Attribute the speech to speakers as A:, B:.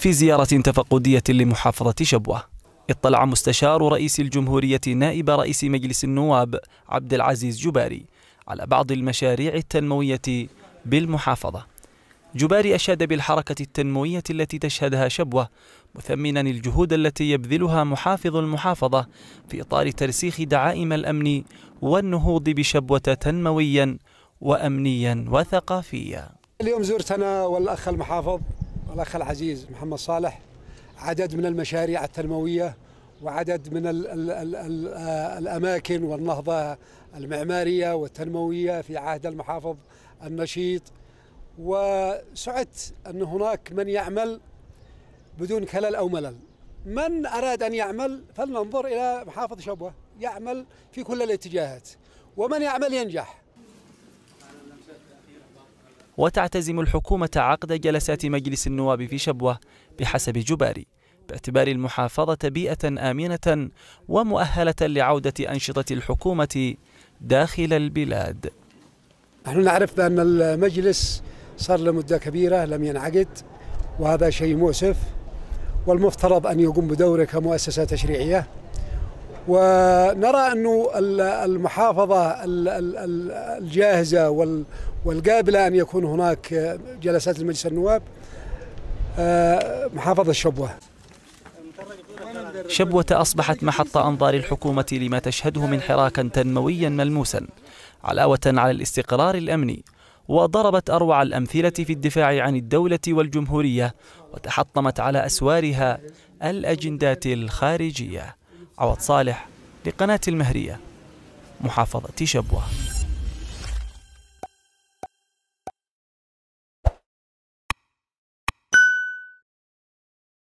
A: في زيارة تفقدية لمحافظة شبوة اطلع مستشار رئيس الجمهورية نائب رئيس مجلس النواب عبد العزيز جباري على بعض المشاريع التنموية بالمحافظة جباري أشاد بالحركة التنموية التي تشهدها شبوة مثمنا الجهود التي يبذلها محافظ المحافظة في إطار ترسيخ دعائم الأمن والنهوض بشبوة تنمويا وأمنيا وثقافيا
B: اليوم زرت أنا والأخ المحافظ الأخ العزيز محمد صالح عدد من المشاريع التنموية وعدد من ال ال ال الـ آه، الأماكن والنهضة المعمارية والتنموية في عهد المحافظ النشيط وسعدت أن هناك من يعمل بدون كلل أو ملل من أراد أن يعمل فلننظر إلى محافظ شبوة يعمل في كل الاتجاهات ومن يعمل ينجح
A: وتعتزم الحكومة عقد جلسات مجلس النواب في شبوة بحسب جباري باعتبار المحافظة بيئة آمنة ومؤهلة لعودة أنشطة الحكومة
B: داخل البلاد نحن نعرف بأن المجلس صار لمدة كبيرة لم ينعقد وهذا شيء مؤسف والمفترض أن يقوم بدوره كمؤسسة تشريعية ونرى أنه المحافظة الجاهزة والقابلة أن يكون هناك جلسات المجلس النواب آه، محافظة شبوة
A: شبوة أصبحت محط أنظار الحكومة لما تشهده من حراك تنمويا ملموسا علاوة على الاستقرار الأمني وضربت أروع الأمثلة في الدفاع عن الدولة والجمهورية وتحطمت على أسوارها الأجندات الخارجية عوض صالح لقناة المهرية محافظة شبوه